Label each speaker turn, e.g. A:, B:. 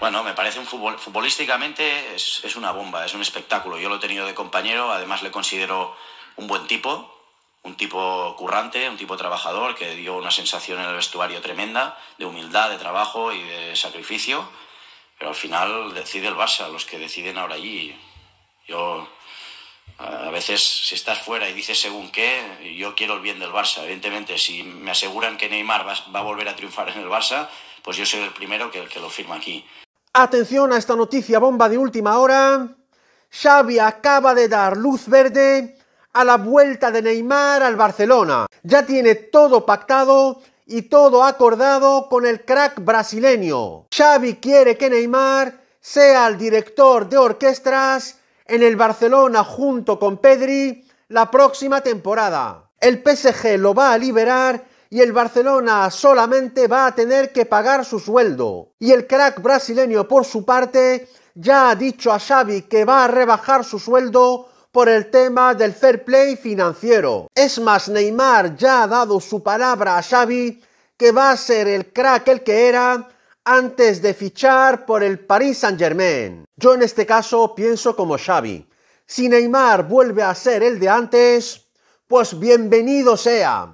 A: Bueno, me parece un fútbol, futbolísticamente es, una bomba, es un espectáculo. Yo lo he tenido de compañero, además le considero un buen tipo, un tipo currante, un tipo trabajador que dio una sensación en el vestuario tremenda de humildad, de trabajo y de sacrificio. Pero al final decide el Barça, los que deciden ahora allí. Yo a veces si estás fuera y dices según qué, yo quiero el bien del Barça. Evidentemente, si me aseguran que Neymar va, a volver a triunfar en el Barça, pues yo soy el primero que, que lo firma aquí.
B: Atención a esta noticia bomba de última hora. Xavi acaba de dar luz verde a la vuelta de Neymar al Barcelona. Ya tiene todo pactado y todo acordado con el crack brasileño. Xavi quiere que Neymar sea el director de orquestas en el Barcelona junto con Pedri la próxima temporada. El PSG lo va a liberar y el Barcelona solamente va a tener que pagar su sueldo. Y el crack brasileño, por su parte, ya ha dicho a Xavi que va a rebajar su sueldo por el tema del fair play financiero. Es más, Neymar ya ha dado su palabra a Xavi que va a ser el crack el que era antes de fichar por el Paris Saint-Germain. Yo en este caso pienso como Xavi. Si Neymar vuelve a ser el de antes, pues bienvenido sea.